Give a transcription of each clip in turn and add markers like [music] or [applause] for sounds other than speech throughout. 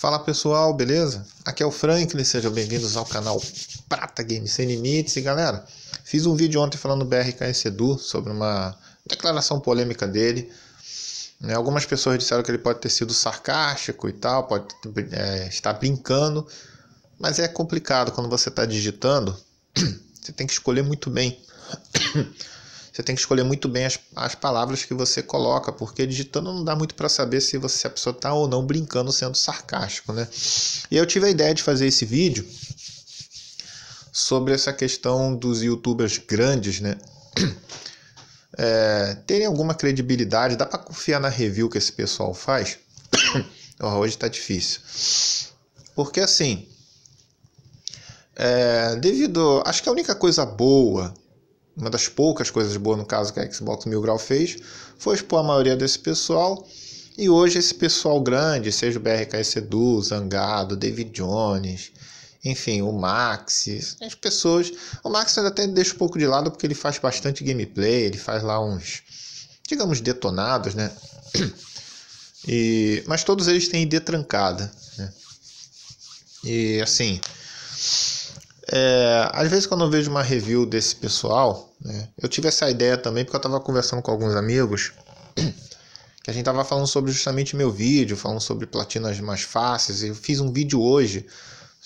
Fala pessoal, beleza? Aqui é o Franklin, sejam bem-vindos ao canal Prata Game Sem Limites. E galera, fiz um vídeo ontem falando do BRKS Edu sobre uma declaração polêmica dele. Né? algumas pessoas disseram que ele pode ter sido sarcástico e tal, pode é, estar brincando, mas é complicado quando você está digitando, [clears throat] você tem que escolher muito bem [clears throat] você tem que escolher muito bem as, as palavras que você coloca, porque digitando não dá muito para saber se você se a pessoa está ou não brincando, sendo sarcástico, né? E eu tive a ideia de fazer esse vídeo sobre essa questão dos youtubers grandes, né? [clears throat] É, terem alguma credibilidade, dá para confiar na review que esse pessoal faz? oh, [clears throat] hoje está difícil. Porque assim, é, devido. Acho que a única coisa boa uma das poucas coisas boas no caso que a Xbox Mil Grau fez, foi expor a maioria desse pessoal. E hoje esse pessoal grande, seja o BRKS Edu, Zangado, David Jones, enfim, o Max, as pessoas. O Max ainda até deixa um pouco de lado porque ele faz bastante gameplay, ele faz lá uns, digamos, detonados, né? E, mas todos eles têm ID trancada, né? E assim, é, às vezes quando eu vejo uma review desse pessoal, né, eu tive essa ideia também porque eu estava conversando com alguns amigos que a gente estava falando sobre justamente meu vídeo, falando sobre platinas mais fáceis. Eu fiz um vídeo hoje,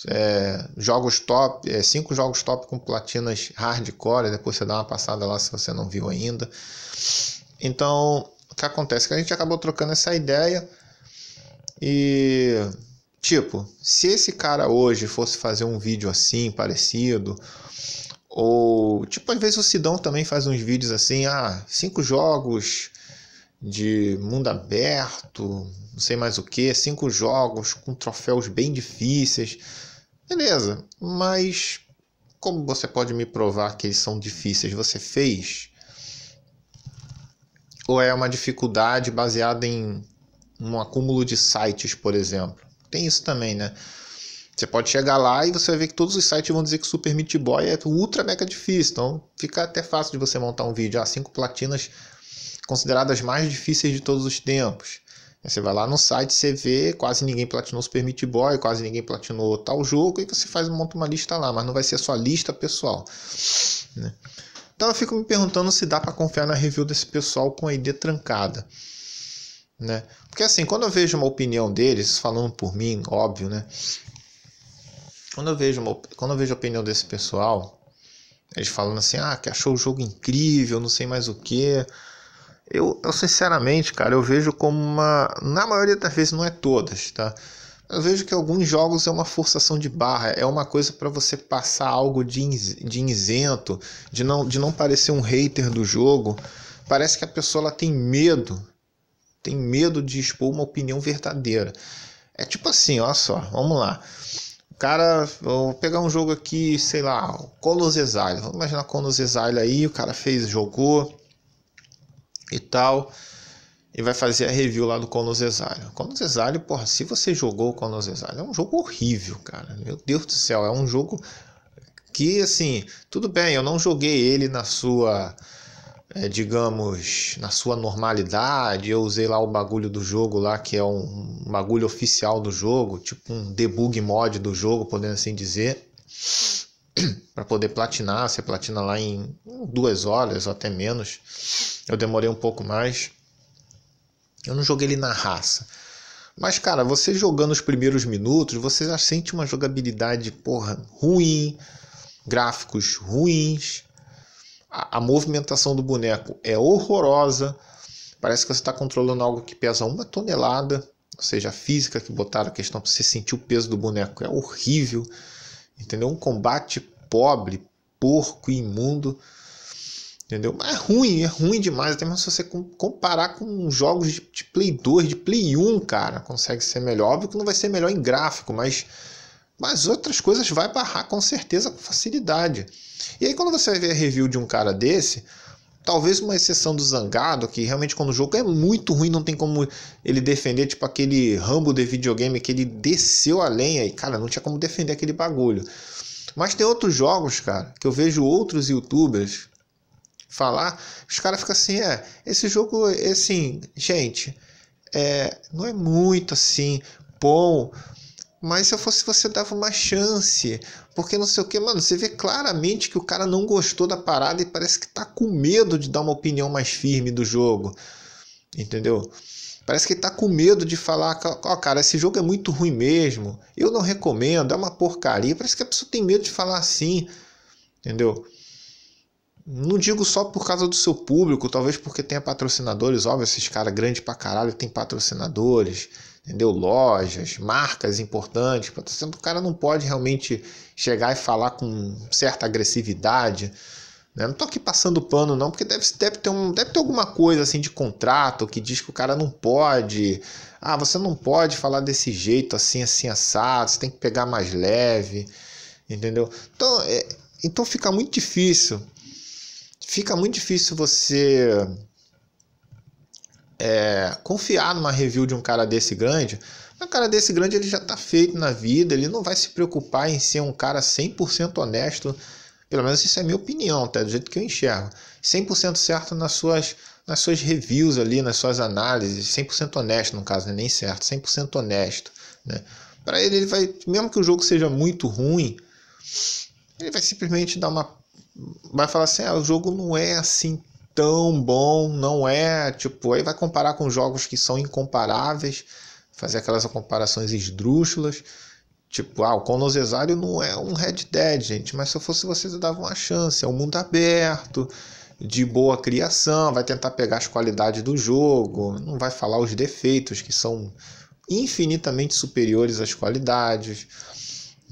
é, jogos top, é, cinco jogos top com platinas hardcore. Depois você dá uma passada lá se você não viu ainda. Então, o que acontece? Que a gente acabou trocando essa ideia e Tipo, se esse cara hoje fosse fazer um vídeo assim, parecido, ou tipo, às vezes o Sidão também faz uns vídeos assim, ah, cinco jogos de mundo aberto, não sei mais o que, cinco jogos com troféus bem difíceis. Beleza, mas como você pode me provar que eles são difíceis? Você fez? Ou é uma dificuldade baseada em um acúmulo de sites, por exemplo? Tem isso também, né? Você pode chegar lá e você vai ver que todos os sites vão dizer que Super Meat Boy é ultra mega difícil. Então fica até fácil de você montar um vídeo. Ah, cinco platinas consideradas mais difíceis de todos os tempos. você vai lá no site, você vê quase ninguém platinou Super Meat Boy, quase ninguém platinou tal jogo, e você faz monta uma lista lá, mas não vai ser a sua lista pessoal. Né? Então eu fico me perguntando se dá para confiar na review desse pessoal com a ID trancada né? Porque assim, quando eu vejo uma opinião deles, falando por mim, óbvio, né? Quando eu vejo, uma, quando eu vejo a opinião desse pessoal, eles falando assim, ah, que achou o jogo incrível, não sei mais o que. Eu, eu, sinceramente, cara, eu vejo como uma. Na maioria das vezes, não é todas, tá? Eu vejo que alguns jogos é uma forçação de barra, é uma coisa para você passar algo de, de isento, de não, de não parecer um hater do jogo. Parece que a pessoa ela tem medo tem medo de expor uma opinião verdadeira. É tipo assim, olha só, vamos lá. O cara, vou pegar um jogo aqui, sei lá, Colos Exile. Vamos imaginar Colos Exile aí, o cara fez, jogou e tal. E vai fazer a review lá do Colos Exile. Colos Exile, porra, se você jogou Colos Exile, é um jogo horrível, cara. Meu Deus do céu, é um jogo que, assim, tudo bem, eu não joguei ele na sua é, digamos, na sua normalidade. Eu usei lá o bagulho do jogo lá, que é um, um bagulho oficial do jogo, tipo um debug mod do jogo, podendo assim dizer. [clears throat] para poder platinar, você platina lá em duas horas ou até menos. Eu demorei um pouco mais. Eu não joguei ele na raça. Mas, cara, você jogando os primeiros minutos, você já sente uma jogabilidade, porra, ruim, gráficos ruins, a, a movimentação do boneco é horrorosa, parece que você está controlando algo que pesa uma tonelada, ou seja, a física que botaram a questão para você sentir o peso do boneco é horrível, entendeu? Um combate pobre, porco, imundo, entendeu? mas É ruim, é ruim demais, até mesmo se você comparar com jogos de Play 2, de Play 1, cara, consegue ser melhor. Óbvio que não vai ser melhor em gráfico, mas mas outras coisas vai barrar com certeza com facilidade. E aí quando você vai ver a review de um cara desse, talvez uma exceção do Zangado, que realmente quando o jogo é muito ruim, não tem como ele defender, tipo aquele Rambo de videogame que ele desceu a lenha e, cara, não tinha como defender aquele bagulho. Mas tem outros jogos, cara, que eu vejo outros youtubers falar, os caras ficam assim, é, esse jogo, é assim, gente, é, não é muito assim bom, mas se eu fosse você, eu dava uma chance. Porque não sei o que, mano, você vê claramente que o cara não gostou da parada e parece que tá com medo de dar uma opinião mais firme do jogo. Entendeu? Parece que ele tá com medo de falar, ó, oh, cara, esse jogo é muito ruim mesmo. Eu não recomendo, é uma porcaria. Parece que a pessoa tem medo de falar assim. Entendeu? Não digo só por causa do seu público, talvez porque tenha patrocinadores, óbvio, esses caras grandes pra caralho tem patrocinadores, entendeu? Lojas, marcas importantes, patrocinando. Tá o cara não pode realmente chegar e falar com certa agressividade. Né? Não estou aqui passando pano, não, porque deve, deve, ter um, deve ter alguma coisa assim de contrato que diz que o cara não pode. Ah, você não pode falar desse jeito, assim, assim, assado, você tem que pegar mais leve, entendeu? Então, é, então fica muito difícil. Fica muito difícil você é, confiar numa review de um cara desse grande, um cara desse grande ele já está feito na vida, ele não vai se preocupar em ser um cara 100% honesto, pelo menos isso é minha opinião, tá? do jeito que eu enxergo. 100% certo nas suas, nas suas reviews ali, nas suas análises, 100% honesto no caso, né? nem certo, 100% honesto. Né? Para ele, ele vai, mesmo que o jogo seja muito ruim, ele vai simplesmente dar uma. Vai falar assim: ah, o jogo não é assim tão bom, não é, tipo, aí vai comparar com jogos que são incomparáveis, fazer aquelas comparações esdrúxulas, tipo, ah, o Conosesário não é um Red Dead, gente, mas se eu fosse vocês eu dava uma chance, é um mundo aberto, de boa criação, vai tentar pegar as qualidades do jogo, não vai falar os defeitos que são infinitamente superiores às qualidades,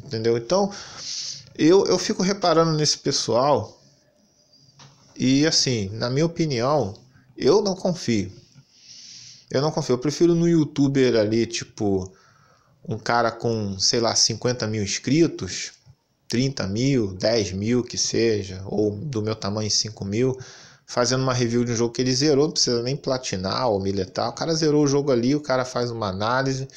entendeu? Então, eu, eu fico reparando nesse pessoal e assim, na minha opinião, eu não confio. Eu não confio. Eu prefiro no youtuber ali, tipo, um cara com, sei lá, 50 mil inscritos, 30 mil, 10 mil que seja, ou do meu tamanho 5 mil, fazendo uma review de um jogo que ele zerou, não precisa nem platinar ou militar. O cara zerou o jogo ali, o cara faz uma análise,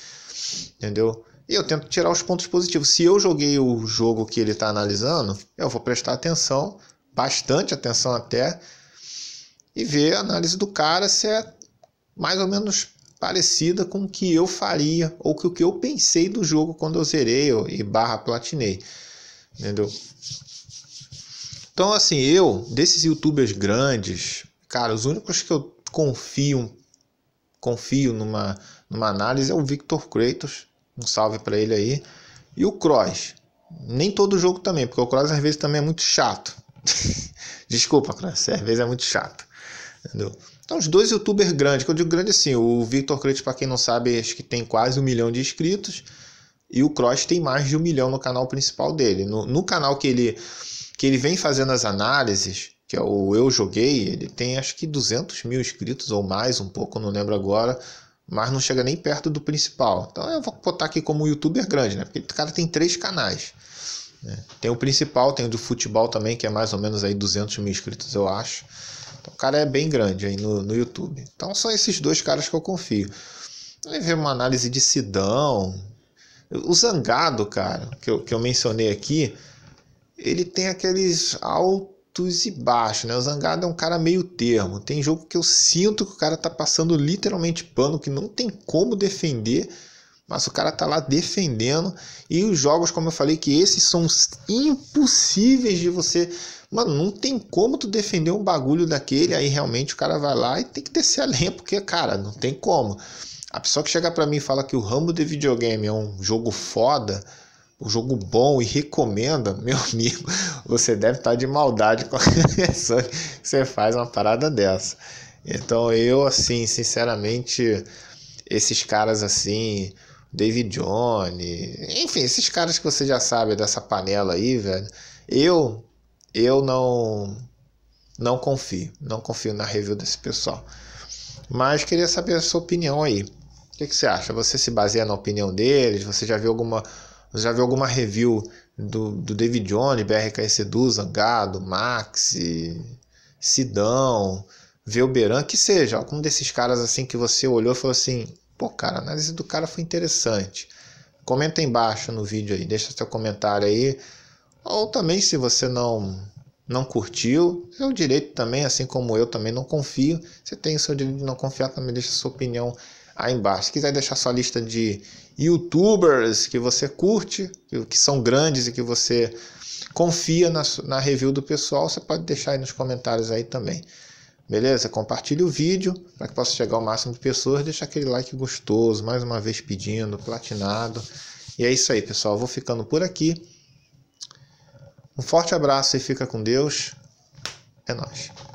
entendeu? E eu tento tirar os pontos positivos. Se eu joguei o jogo que ele está analisando, eu vou prestar atenção bastante atenção até, e ver a análise do cara se é mais ou menos parecida com o que eu faria ou com o que eu pensei do jogo quando eu zerei e barra platinei. Entendeu? Então, assim, eu, desses youtubers grandes, cara, os únicos que eu confio confio numa, numa análise é o Victor Kratos, um salve para ele aí, e o Cross. Nem todo jogo também, porque o Cross às vezes também é muito chato. [laughs] Desculpa, Clancy, às vezes é muito chato. Entendeu? Então, os dois youtubers grandes, que eu digo grande assim, o Victor Cretes, para quem não sabe, acho que tem quase um milhão de inscritos, e o Cross tem mais de um milhão no canal principal dele. No, no canal que ele, que ele vem fazendo as análises, que é o Eu Joguei, ele tem acho que 200 mil inscritos ou mais, um pouco, não lembro agora, mas não chega nem perto do principal. Então eu vou botar aqui como um youtuber grande, né? Porque o cara tem três canais. Né? Tem o principal, tem o de futebol também, que é mais ou menos aí 200 mil inscritos, eu acho. Então, o cara é bem grande aí no, no YouTube. Então são esses dois caras que eu confio. Aí vem uma análise de Sidão. O Zangado, cara, que eu, que eu mencionei aqui, ele tem aqueles altos e baixos, né? O Zangado é um cara meio termo. Tem jogo que eu sinto que o cara tá passando literalmente pano, que não tem como defender mas o cara tá lá defendendo. E os jogos, como eu falei, que esses são impossíveis de você. Mano, não tem como tu defender um bagulho daquele. Aí realmente o cara vai lá e tem que descer a lenha, porque, cara, não tem como. A pessoa que chega para mim e fala que o Rambo de videogame é um jogo foda, um jogo bom e recomenda, [laughs] meu amigo, você deve estar tá de maldade com a [laughs] pessoa que você faz uma parada dessa. Então eu, assim, sinceramente, esses caras assim David Jones, enfim, esses caras que você já sabe dessa panela aí, velho. Eu eu não não confio, não confio na review desse pessoal. Mas queria saber a sua opinião aí. O que, que você acha? Você se baseia na opinião deles? Você já viu alguma já viu alguma review do, do David Jones, BRK Sedu, Zangado, Max, Sidão, Velberan, que seja, algum desses caras assim que você olhou e falou assim: Pô, cara, a análise do cara foi interessante. Comenta embaixo no vídeo aí, deixa seu comentário aí. Ou também se você não não curtiu, o é direito também, assim como eu também não confio. Você tem o seu direito de não confiar, também deixa sua opinião aí embaixo. Se quiser deixar sua lista de youtubers que você curte, que são grandes e que você confia na, na review do pessoal, você pode deixar aí nos comentários aí também. Beleza? Compartilhe o vídeo para que possa chegar ao máximo de pessoas. Deixa aquele like gostoso, mais uma vez pedindo, platinado. E é isso aí, pessoal. vou ficando por aqui. Um forte abraço e fica com Deus. É nóis.